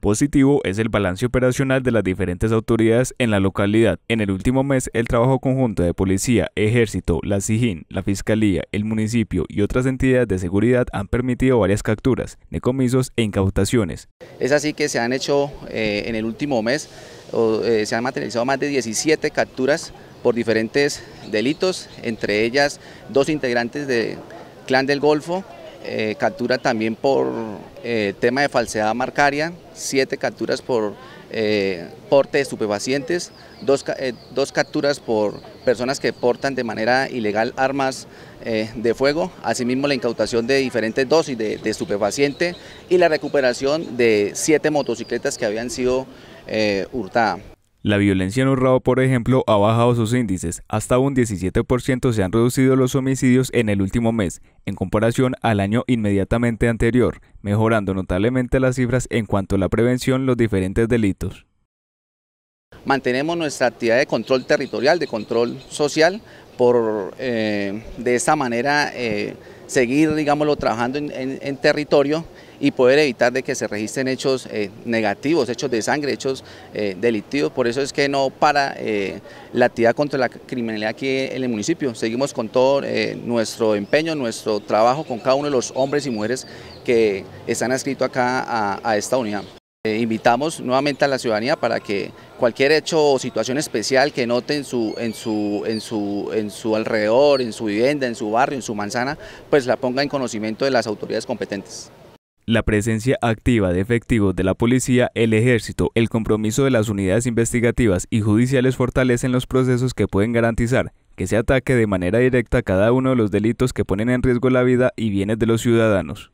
Positivo es el balance operacional de las diferentes autoridades en la localidad. En el último mes, el trabajo conjunto de policía, ejército, la SIJIN, la fiscalía, el municipio y otras entidades de seguridad han permitido varias capturas, decomisos e incautaciones. Es así que se han hecho eh, en el último mes, eh, se han materializado más de 17 capturas por diferentes delitos, entre ellas dos integrantes del Clan del Golfo, eh, captura también por eh, tema de falsedad marcaria, siete capturas por eh, porte de estupefacientes, eh, dos, capturas por personas que portan de manera ilegal armas de fuego, asimismo la incautación de diferentes dosis de, de, estupefaciente y la recuperación de siete motocicletas que habían sido hurtadas. La violencia en Urrao, por ejemplo, ha bajado sus índices. Hasta un 17% se han reducido los homicidios en el último mes, en comparación al año inmediatamente anterior, mejorando notablemente las cifras en cuanto a la prevención los diferentes delitos. Mantenemos nuestra actividad de control territorial, de control social, por eh, de esa manera eh, seguir, digámoslo, trabajando en territorio y poder evitar de que se registren hechos eh, negativos, hechos de sangre, hechos eh, delictivos. Por eso es que no para eh, la actividad contra la criminalidad aquí en el municipio. Seguimos con todo nuestro empeño, nuestro trabajo con cada uno de los hombres y mujeres que están adscritos acá a, esta unidad. invitamos nuevamente a la ciudadanía para que cualquier hecho o situación especial que note su, en, su, en, su, en su alrededor, en su vivienda, en su barrio, en su manzana, pues la ponga en conocimiento de las autoridades competentes la presencia activa de efectivos de la policía, el ejército, el compromiso de las unidades investigativas y judiciales fortalecen los procesos que pueden garantizar que se ataque de manera directa cada uno de los delitos que ponen en riesgo la vida y bienes de los ciudadanos.